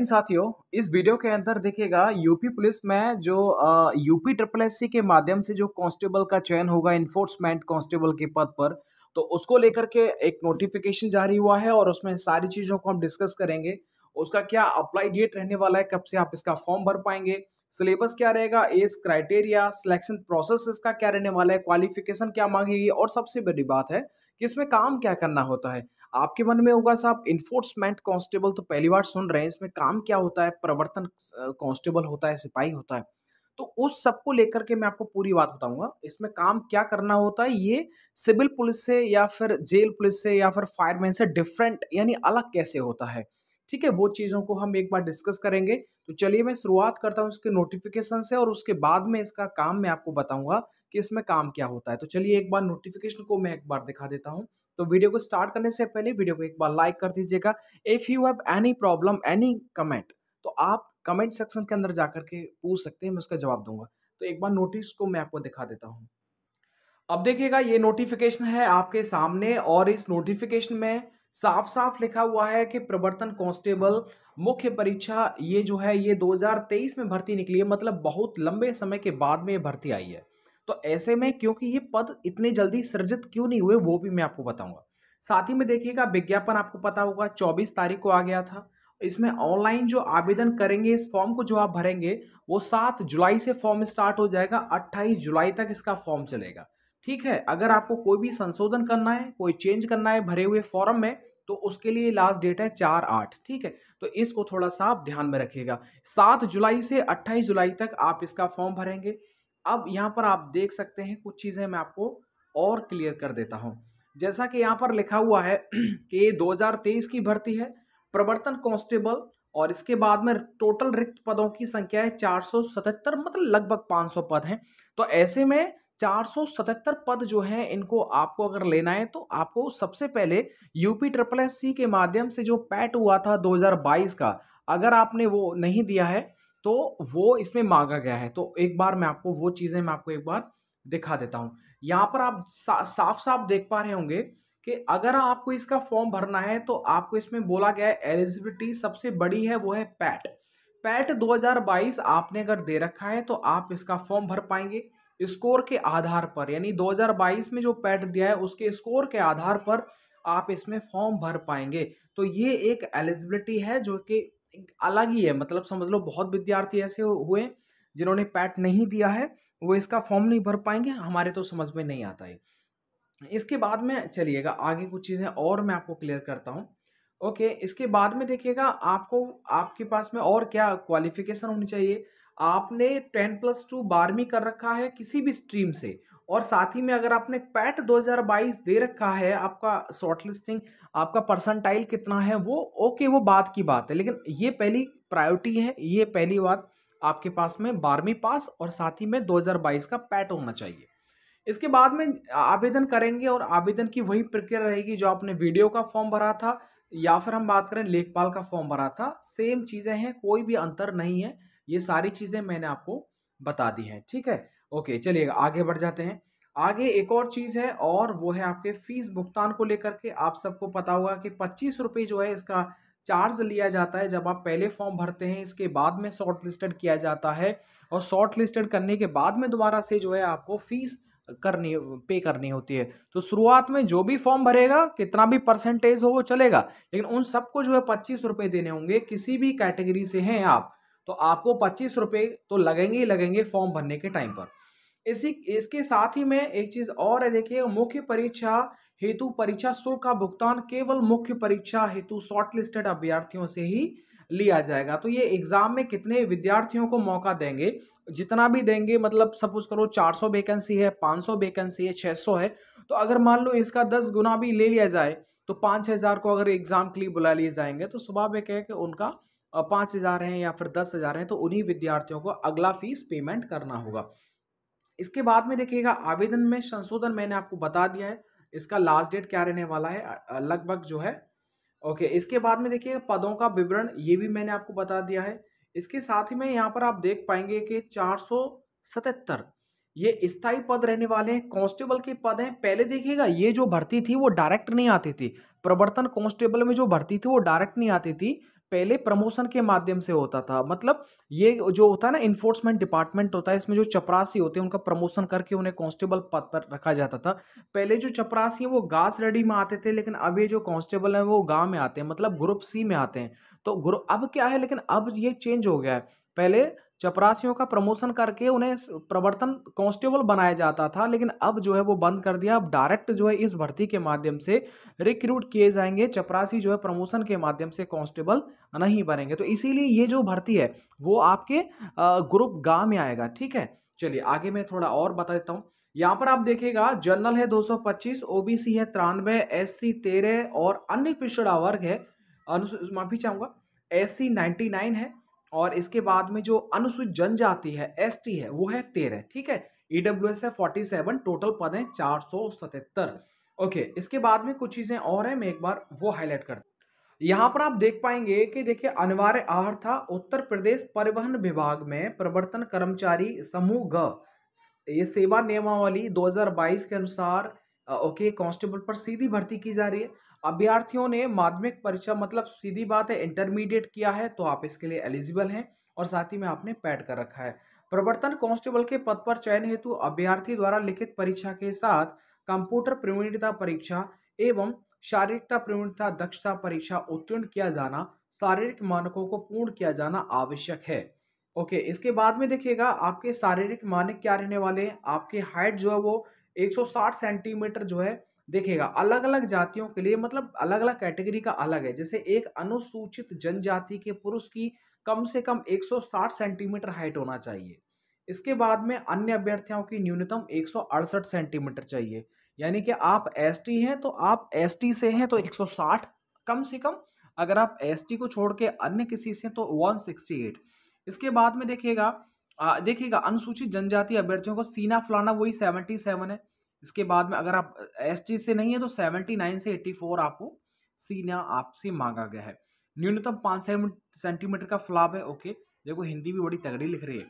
ही साथियों इस वीडियो के अंदर देखिएगा यूपी पुलिस में जो यूपी ट्रिपल एस के माध्यम से जो कांस्टेबल का चयन होगा इन्फोर्समेंट कांस्टेबल के पद पर तो उसको लेकर के एक नोटिफिकेशन जारी हुआ है और उसमें सारी चीज़ों को हम डिस्कस करेंगे उसका क्या अप्लाई डेट रहने वाला है कब से आप इसका फॉर्म भर पाएंगे सिलेबस क्या रहेगा एज क्राइटेरिया सिलेक्शन प्रोसेस इसका क्या रहने वाला है क्वालिफिकेशन क्या मांगेगी और सबसे बड़ी बात है कि इसमें काम क्या करना होता है आपके मन में होगा साहब इन्फोर्समेंट कांस्टेबल तो पहली बार सुन रहे हैं इसमें काम क्या होता है प्रवर्तन कांस्टेबल होता है सिपाही होता है तो उस सब को लेकर के मैं आपको पूरी बात बताऊंगा इसमें काम क्या करना होता है ये सिविल पुलिस से या फिर जेल पुलिस से या फिर फायरमैन से डिफरेंट यानी अलग कैसे होता है ठीक है वो चीज़ों को हम एक बार डिस्कस करेंगे तो चलिए मैं शुरुआत करता हूँ इसके नोटिफिकेशन से और उसके बाद में इसका काम मैं आपको बताऊँगा कि इसमें काम क्या होता है तो चलिए एक बार नोटिफिकेशन को मैं एक बार दिखा देता हूँ तो वीडियो को स्टार्ट करने से पहले वीडियो को एक बार लाइक कर दीजिएगा if you have any problem any comment तो आप कमेंट सेक्शन के अंदर जा करके पूछ सकते हैं मैं उसका जवाब दूंगा तो एक बार नोटिस को मैं आपको दिखा देता हूँ अब देखिएगा ये नोटिफिकेशन है आपके सामने और इस नोटिफिकेशन में साफ साफ लिखा हुआ है कि प्रवर्तन कांस्टेबल मुख्य परीक्षा ये जो है ये 2023 में भर्ती निकली है मतलब बहुत लंबे समय के बाद में ये भर्ती आई है तो ऐसे में क्योंकि ये पद इतने जल्दी सृजित क्यों नहीं हुए वो भी मैं आपको बताऊंगा साथ ही में देखिएगा विज्ञापन आपको पता होगा चौबीस तारीख को आ गया था इसमें ऑनलाइन जो आवेदन करेंगे इस फॉर्म को जो आप भरेंगे वो सात जुलाई से फॉर्म स्टार्ट हो जाएगा अट्ठाईस जुलाई तक इसका फॉर्म चलेगा ठीक है अगर आपको कोई भी संशोधन करना है कोई चेंज करना है भरे हुए फॉर्म में तो उसके लिए लास्ट डेट है चार आठ ठीक है तो इसको थोड़ा सा आप ध्यान में रखिएगा सात जुलाई से अट्ठाईस जुलाई तक आप इसका फॉर्म भरेंगे अब यहाँ पर आप देख सकते हैं कुछ चीज़ें मैं आपको और क्लियर कर देता हूँ जैसा कि यहाँ पर लिखा हुआ है कि दो की भर्ती है प्रवर्तन कांस्टेबल और इसके बाद में टोटल रिक्त पदों की संख्या है चार मतलब लगभग पाँच पद हैं तो ऐसे में 477 पद जो हैं इनको आपको अगर लेना है तो आपको सबसे पहले यूपी ट्रिपल एस सी के माध्यम से जो पैट हुआ था 2022 का अगर आपने वो नहीं दिया है तो वो इसमें मांगा गया है तो एक बार मैं आपको वो चीज़ें मैं आपको एक बार दिखा देता हूँ यहाँ पर आप सा, साफ साफ देख पा रहे होंगे कि अगर आपको इसका फॉर्म भरना है तो आपको इसमें बोला गया है एलिजिबिलिटी सबसे बड़ी है वो है पैट पैट 2022 आपने अगर दे रखा है तो आप इसका फॉर्म भर पाएंगे स्कोर के आधार पर यानी 2022 में जो पैट दिया है उसके स्कोर के आधार पर आप इसमें फॉर्म भर पाएंगे तो ये एक एलिजिबिलिटी है जो कि अलग ही है मतलब समझ लो बहुत विद्यार्थी ऐसे हुए जिन्होंने पैट नहीं दिया है वो इसका फॉर्म नहीं भर पाएंगे हमारे तो समझ में नहीं आता है इसके बाद में चलिएगा आगे कुछ चीज़ें और मैं आपको क्लियर करता हूँ ओके इसके बाद में देखिएगा आपको आपके पास में और क्या क्वालिफिकेशन होनी चाहिए आपने टेन प्लस टू बारहवीं कर रखा है किसी भी स्ट्रीम से और साथ ही में अगर आपने पैट 2022 दे रखा है आपका शॉर्ट लिस्टिंग आपका परसेंटाइल कितना है वो ओके वो बात की बात है लेकिन ये पहली प्रायोरिटी है ये पहली बात आपके पास में बारहवीं पास और साथ ही में 2022 का पैट होना चाहिए इसके बाद में आवेदन करेंगे और आवेदन की वही प्रक्रिया रहेगी जो आपने वीडियो का फॉर्म भरा था या फिर हम बात करें लेखपाल का फॉर्म भरा था सेम चीज़ें हैं कोई भी अंतर नहीं है ये सारी चीज़ें मैंने आपको बता दी हैं ठीक है ओके चलिएगा आगे बढ़ जाते हैं आगे एक और चीज़ है और वो है आपके फीस भुगतान को लेकर के आप सबको पता होगा कि पच्चीस रुपये जो है इसका चार्ज लिया जाता है जब आप पहले फॉर्म भरते हैं इसके बाद में शॉर्ट लिस्टेड किया जाता है और शॉर्ट लिस्टेड करने के बाद में दोबारा से जो है आपको फीस करनी पे करनी होती है तो शुरुआत में जो भी फॉर्म भरेगा कितना भी परसेंटेज हो वो चलेगा लेकिन उन सबको जो है पच्चीस रुपये देने होंगे किसी भी कैटेगरी से हैं आप तो आपको पच्चीस रुपये तो लगेंगे ही लगेंगे फॉर्म भरने के टाइम पर इसी इसके साथ ही में एक चीज़ और है देखिए मुख्य परीक्षा हेतु परीक्षा शुल्क का भुगतान केवल मुख्य परीक्षा हेतु शॉर्टलिस्टेड अभ्यर्थियों से ही लिया जाएगा तो ये एग्ज़ाम में कितने विद्यार्थियों को मौका देंगे जितना भी देंगे मतलब सपोज करो 400 वैकेंसी है 500 वैकेंसी है 600 है तो अगर मान लो इसका 10 गुना भी ले लिया जाए तो पाँच हज़ार को अगर एग्ज़ाम के लिए बुला लिए जाएंगे तो स्वभाव है कि उनका पाँच हज़ार हैं या फिर दस हज़ार हैं तो उन्हीं विद्यार्थियों को अगला फीस पेमेंट करना होगा इसके बाद में देखिएगा आवेदन में संशोधन मैंने आपको बता दिया है इसका लास्ट डेट क्या रहने वाला है लगभग जो है ओके इसके बाद में देखिएगा पदों का विवरण ये भी मैंने आपको बता दिया है इसके साथ ही में यहाँ पर आप देख पाएंगे कि चार ये स्थायी पद रहने वाले हैं कांस्टेबल के पद हैं पहले देखिएगा ये जो भर्ती थी वो डायरेक्ट नहीं आती थी प्रवर्तन कांस्टेबल में जो भर्ती थी वो डायरेक्ट नहीं आती थी पहले प्रमोशन के माध्यम से होता था मतलब ये जो होता है ना इन्फोर्समेंट डिपार्टमेंट होता है इसमें जो चपरासी होते हैं उनका प्रमोशन करके उन्हें कांस्टेबल पद पर रखा जाता था पहले जो चपरासी हैं वो गास रेडी में आते थे लेकिन अब ये जो कांस्टेबल हैं वो गाँव में आते हैं मतलब ग्रुप सी में आते हैं तो ग्रुप अब क्या है लेकिन अब ये चेंज हो गया है पहले चपरासियों का प्रमोशन करके उन्हें प्रवर्तन कांस्टेबल बनाया जाता था लेकिन अब जो है वो बंद कर दिया अब डायरेक्ट जो है इस भर्ती के माध्यम से रिक्रूट किए जाएंगे चपरासी जो है प्रमोशन के माध्यम से कांस्टेबल नहीं बनेंगे तो इसीलिए ये जो भर्ती है वो आपके ग्रुप गा में आएगा ठीक है चलिए आगे मैं थोड़ा और बता देता हूँ यहाँ पर आप देखिएगा जनरल है 225 ओबीसी है तिरानवे एस सी तेरह और अन्य पिछड़ा वर्ग है माफी चाहूँगा एस सी नाइन्टी नाइन है और इसके बाद में जो अनुसूचित जनजाति है एस है वो है तेरह ठीक है ई e है फोर्टी सेवन टोटल पद हैं चार सौ सतहत्तर ओके इसके बाद में कुछ चीज़ें और हैं मैं एक बार वो हाईलाइट कर यहाँ पर आप देख पाएंगे कि देखिए अनिवार्य आहार था उत्तर प्रदेश परिवहन विभाग में प्रवर्तन कर्मचारी समूह ग ये सेवा नियमावली 2022 के अनुसार ओके कांस्टेबल पर सीधी भर्ती की जा रही है अभ्यर्थियों ने माध्यमिक परीक्षा मतलब सीधी बात है इंटरमीडिएट किया है तो आप इसके लिए एलिजिबल हैं और साथ ही में आपने पैड कर रखा है प्रवर्तन कांस्टेबल के पद पर चयन हेतु अभ्यर्थी द्वारा लिखित परीक्षा के साथ कंप्यूटर प्रवीणता परीक्षा एवं शारीरिकता प्रवीणता दक्षता परीक्षा उत्तीर्ण किया जाना शारीरिक मानकों को पूर्ण किया जाना आवश्यक है ओके इसके बाद में देखिएगा आपके शारीरिक मानक क्या रहने वाले हैं आपके हाइट जो है वो 160 सेंटीमीटर जो है देखिएगा अलग अलग जातियों के लिए मतलब अलग अलग कैटेगरी का अलग है जैसे एक अनुसूचित जनजाति के पुरुष की कम से कम 160 सेंटीमीटर हाइट होना चाहिए इसके बाद में अन्य अभ्यर्थियों की न्यूनतम एक सेंटीमीटर चाहिए यानी कि आप एस हैं तो आप एस से हैं तो एक कम से कम अगर आप एस को छोड़ के अन्य किसी से तो वन इसके बाद में देखिएगा देखिएगा अनुसूचित जनजाति अभ्यर्थियों को सीना फलाना वही सेवन है इसके बाद में अगर आप एस से नहीं है तो सेवेंटी नाइन से एट्टी फोर आपको सीना आपसे मांगा गया है न्यूनतम पाँच सेंटीमीटर का फ्लाप है ओके देखो हिंदी भी बड़ी तगड़ी लिख रही है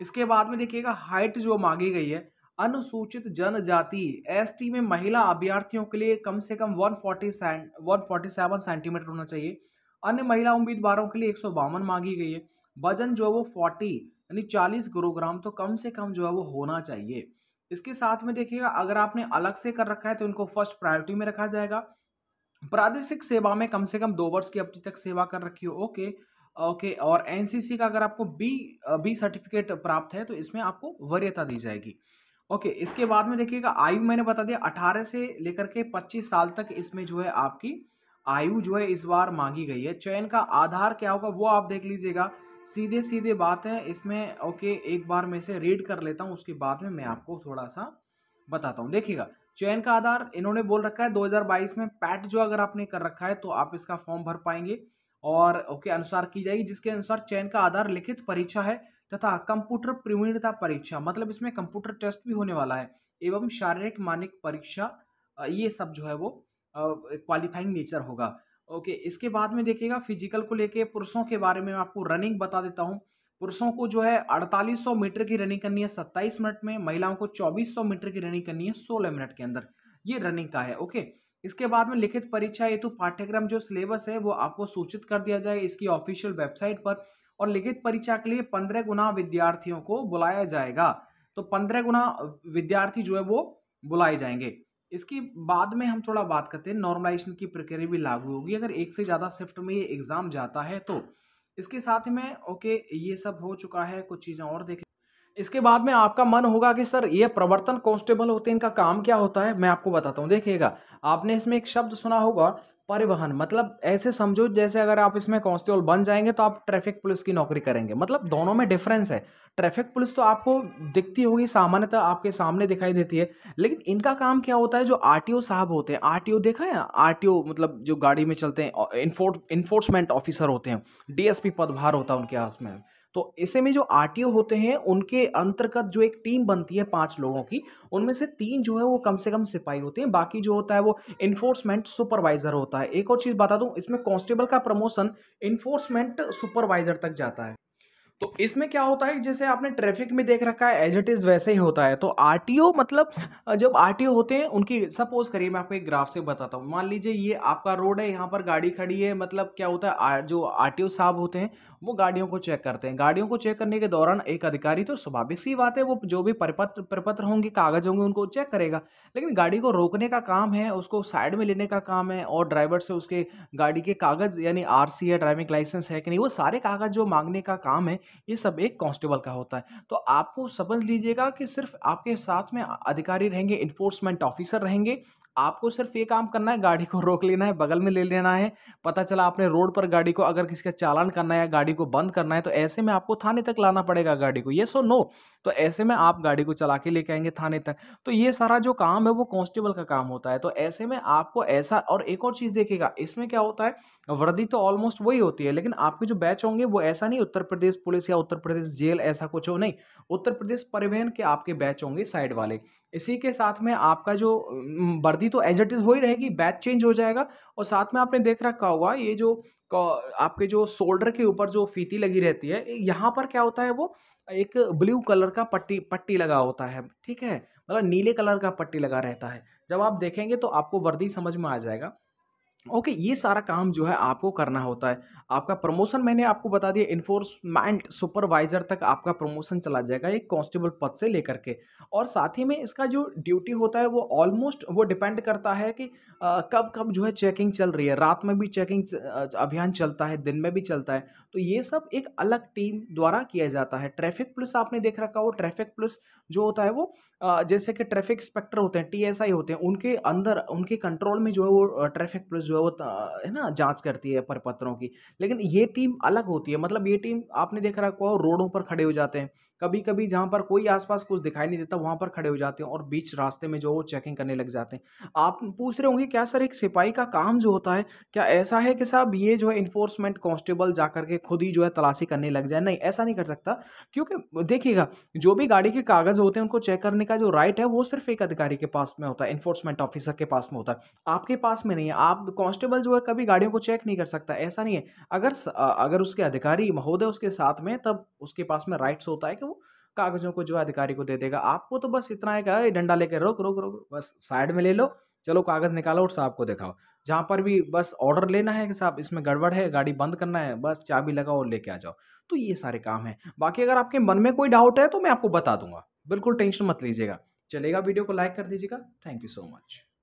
इसके बाद में देखिएगा हाइट जो मांगी गई है अनुसूचित जनजाति एसटी में महिला अभ्यर्थियों के लिए कम से कम 140 सेवन सेंटीमीटर होना चाहिए अन्य महिला उम्मीदवारों के लिए एक मांगी गई है वजन जो है वो 40 यानी 40 किलोग्राम तो कम से कम जो है वो होना चाहिए इसके साथ में देखिएगा अगर आपने अलग से कर रखा है तो इनको फर्स्ट प्रायोरिटी में रखा जाएगा प्रादेशिक सेवा में कम से कम दो वर्ष की अवधि तक सेवा कर रखी हो ओके ओके और एनसीसी का अगर आपको बी बी सर्टिफिकेट प्राप्त है तो इसमें आपको वरीयता दी जाएगी ओके इसके बाद में देखिएगा आयु मैंने बता दिया अठारह से लेकर के पच्चीस साल तक इसमें जो है आपकी आयु जो है इस बार मांगी गई है चयन का आधार क्या होगा वो आप देख लीजिएगा सीधे सीधे बात है इसमें ओके एक बार मैं इसे रीड कर लेता हूँ उसके बाद में मैं आपको थोड़ा सा बताता हूँ देखिएगा चयन का आधार इन्होंने बोल रखा है 2022 में पैट जो अगर आपने कर रखा है तो आप इसका फॉर्म भर पाएंगे और ओके अनुसार की जाएगी जिसके अनुसार चयन का आधार लिखित परीक्षा है तथा कंप्यूटर प्रवीणता परीक्षा मतलब इसमें कंप्यूटर टेस्ट भी होने वाला है एवं शारीरिक मानिक परीक्षा ये सब जो है वो क्वालिफाइंग नेचर होगा ओके इसके बाद में देखिएगा फिजिकल को लेके पुरुषों के बारे में मैं आपको रनिंग बता देता हूँ पुरुषों को जो है 4800 मीटर की रनिंग करनी है 27 मिनट में महिलाओं को 2400 मीटर की रनिंग करनी है 16 मिनट के अंदर ये रनिंग का है ओके इसके बाद में लिखित परीक्षा हेतु पाठ्यक्रम जो सिलेबस है वो आपको सूचित कर दिया जाए इसकी ऑफिशियल वेबसाइट पर और लिखित परीक्षा के लिए पंद्रह गुना विद्यार्थियों को बुलाया जाएगा तो पंद्रह गुना विद्यार्थी जो है वो बुलाए जाएंगे इसके बाद में हम थोड़ा बात करते हैं नॉर्मलाइजेशन की प्रक्रिया भी लागू होगी अगर एक से ज़्यादा शिफ्ट में ये एग्ज़ाम जाता है तो इसके साथ में ओके ये सब हो चुका है कुछ चीज़ें और देख इसके बाद में आपका मन होगा कि सर ये प्रवर्तन कांस्टेबल होते हैं इनका काम क्या होता है मैं आपको बताता हूँ देखिएगा आपने इसमें एक शब्द सुना होगा परिवहन मतलब ऐसे समझो जैसे अगर आप इसमें कांस्टेबल बन जाएंगे तो आप ट्रैफिक पुलिस की नौकरी करेंगे मतलब दोनों में डिफरेंस है ट्रैफिक पुलिस तो आपको दिखती होगी सामान्यतः आपके सामने दिखाई देती है लेकिन इनका काम क्या होता है जो आरटीओ साहब होते हैं आरटीओ देखा है आरटीओ मतलब जो गाड़ी में चलते हैं इन्फोर्समेंट ऑफिसर होते हैं डीएसपी पदभार होता है उनके हाथ में तो ऐसे में जो आर होते हैं उनके अंतर्गत जो एक टीम बनती है पांच लोगों की उनमें से तीन जो है वो कम से कम सिपाही होते हैं बाकी जो होता है वो इन्फोर्समेंट सुपरवाइजर होता है एक और चीज़ बता दूँ इसमें कांस्टेबल का प्रमोशन इन्फोर्समेंट सुपरवाइजर तक जाता है तो इसमें क्या होता है जैसे आपने ट्रैफिक में देख रखा है एज इट इज़ वैसे ही होता है तो आर मतलब जब आर होते हैं उनकी सपोज करिए मैं आपको एक ग्राफ से बताता हूँ मान लीजिए ये आपका रोड है यहाँ पर गाड़ी खड़ी है मतलब क्या होता है जो आर साहब होते हैं वो गाड़ियों को चेक करते हैं गाड़ियों को चेक करने के दौरान एक अधिकारी तो स्वाभाविक सी बात है वो जो भी परिपत्र परिपत्र होंगे कागज होंगे उनको चेक करेगा लेकिन गाड़ी को रोकने का काम है उसको साइड में लेने का काम है और ड्राइवर से उसके गाड़ी के कागज़ यानी आर सी है ड्राइविंग लाइसेंस है कि नहीं वो सारे कागज़ जो मांगने का काम है ये सब एक कॉन्स्टेबल का होता है तो आपको समझ लीजिएगा कि सिर्फ आपके साथ में अधिकारी रहेंगे इन्फोर्समेंट ऑफिसर रहेंगे आपको सिर्फ ये काम करना है गाड़ी को रोक लेना है बगल में ले लेना है पता चला आपने रोड पर गाड़ी को अगर किसी का चालान करना है गाड़ी गाड़ी को बंद करना है तो ऐसे में आपको थाने तक लाना पड़ेगा गाड़ी को ये सो नो तो ऐसे में आप गाड़ी को चला के लेके आएंगे थाने तक तो ये सारा जो काम है वो कॉन्स्टेबल का काम होता है तो ऐसे में आपको ऐसा और एक और चीज़ देखेगा इसमें क्या होता है वर्दी तो ऑलमोस्ट वही होती है लेकिन आपके जो बैच होंगे वो ऐसा नहीं उत्तर प्रदेश पुलिस या उत्तर प्रदेश जेल ऐसा कुछ हो नहीं उत्तर प्रदेश परिवहन के आपके बैच होंगे साइड वाले इसी के साथ में आपका जो वर्दी तो एज इट इज़ हो ही रहेगी बैच चेंज हो जाएगा और साथ में आपने देख रखा होगा ये जो आपके जो शोल्डर के ऊपर जो फीती लगी रहती है यहाँ पर क्या होता है वो एक ब्लू कलर का पट्टी पट्टी लगा होता है ठीक है मतलब नीले कलर का पट्टी लगा रहता है जब आप देखेंगे तो आपको वर्दी समझ में आ जाएगा ओके ये सारा काम जो है आपको करना होता है आपका प्रमोशन मैंने आपको बता दिया इन्फोर्समेंट सुपरवाइज़र तक आपका प्रमोशन चला जाएगा एक कांस्टेबल पद से लेकर के और साथ ही में इसका जो ड्यूटी होता है वो ऑलमोस्ट वो डिपेंड करता है कि आ, कब कब जो है चेकिंग चल रही है रात में भी चेकिंग अभियान चलता है दिन में भी चलता है तो ये सब एक अलग टीम द्वारा किया जाता है ट्रैफिक पुलिस आपने देख रखा हो ट्रैफिक पुलिस जो होता है वो जैसे कि ट्रैफिक इंस्पेक्टर होते हैं टी होते हैं उनके अंदर उनके कंट्रोल में जो है वो ट्रैफिक पुलिस जो है वो है ना जांच करती है परपत्रों की लेकिन ये टीम अलग होती है मतलब ये टीम आपने देख रखा हो रोडों पर खड़े हो जाते हैं कभी कभी जहाँ पर कोई आसपास कुछ दिखाई नहीं देता वहाँ पर खड़े हो जाते हैं और बीच रास्ते में जो वो चेकिंग करने लग जाते हैं आप पूछ रहे होंगे क्या सर एक सिपाही का काम जो होता है क्या ऐसा है कि साहब ये जो है इन्फोर्समेंट कॉन्स्टेबल जा करके खुद ही जो है तलाशी करने लग जाए नहीं ऐसा नहीं कर सकता क्योंकि देखिएगा जो भी गाड़ी के कागज़ होते हैं उनको चेक करने का जो राइट है वो सिर्फ एक अधिकारी के पास में होता है इन्फोर्समेंट ऑफिसर के पास में होता है आपके पास में नहीं है आप कॉन्स्टेबल जो है कभी गाड़ियों को चेक नहीं कर सकता ऐसा नहीं है अगर अगर उसके अधिकारी महोदय उसके साथ में तब उसके पास में राइट्स होता है कि वो कागजों को जो है अधिकारी को दे देगा आपको तो बस इतना है कि डंडा लेकर रोक रोक रोक बस साइड में ले लो चलो कागज़ निकालो और साहब को दिखाओ जहाँ पर भी बस ऑर्डर लेना है कि साहब इसमें गड़बड़ है गाड़ी बंद करना है बस चाबी लगाओ और लेके आ जाओ तो ये सारे काम है बाकी अगर आपके मन में कोई डाउट है तो मैं आपको बता दूंगा बिल्कुल टेंशन मत लीजिएगा चलेगा वीडियो को लाइक कर दीजिएगा थैंक यू सो मच